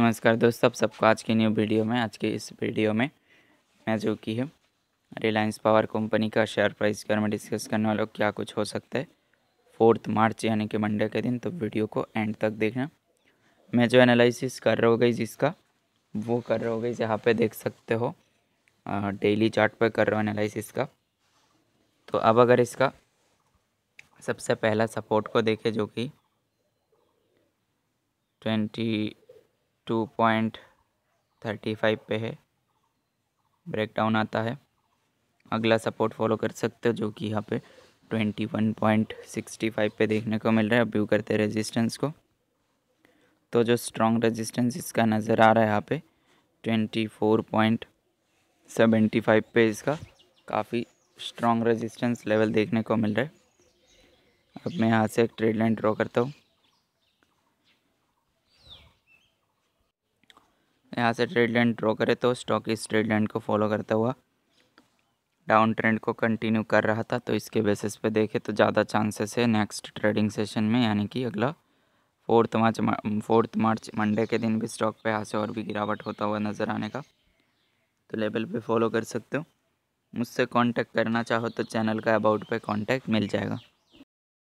नमस्कार दोस्तों सब सबको आज की न्यू वीडियो में आज के इस वीडियो में मैं जो की है रिलायंस पावर कंपनी का शेयर प्राइस के बारे में डिस्कस करने वाला हूँ क्या कुछ हो सकता है फोर्थ मार्च यानी कि मंडे के दिन तो वीडियो को एंड तक देखना मैं जो एनालिसिस कर रहा होगा जिसका वो कर रहा होगा यहाँ पे देख सकते हो डेली चार्ट पर कर रहा हूँ एनालिसिस का तो अब अगर इसका सबसे पहला सपोर्ट को देखें जो कि twenty two point thirty five पे है ब्रेक डाउन आता है अगला सपोर्ट फॉलो कर सकते हो जो कि यहाँ पे twenty one point sixty five पे देखने को मिल रहा है अब व्यू करते हैं रेजिस्टेंस को तो जो स्ट्रॉन्ग रेजिस्टेंस इसका नज़र आ रहा है यहाँ पे twenty four point seventy five पे इसका काफ़ी स्ट्रॉन्ग रेजिस्टेंस लेवल देखने को मिल रहा है अब मैं यहाँ से एक ट्रेड लाइन ड्रॉ करता हूँ यहाँ से ट्रेड लाइन ड्रॉ करे तो स्टॉक इस ट्रेड लाइन को फॉलो करता हुआ डाउन ट्रेंड को कंटिन्यू कर रहा था तो इसके बेसिस पे देखें तो ज़्यादा चांसेस है नेक्स्ट ट्रेडिंग सेशन में यानी कि अगला fourth March fourth March Monday के दिन भी स्टॉक पे यहाँ से और भी गिरावट होता हुआ नज़र आने का तो लेवल पे फॉलो कर सकते हो मुझसे कांटेक्ट करना चाहो तो चैनल का अबाउट पे कांटेक्ट मिल जाएगा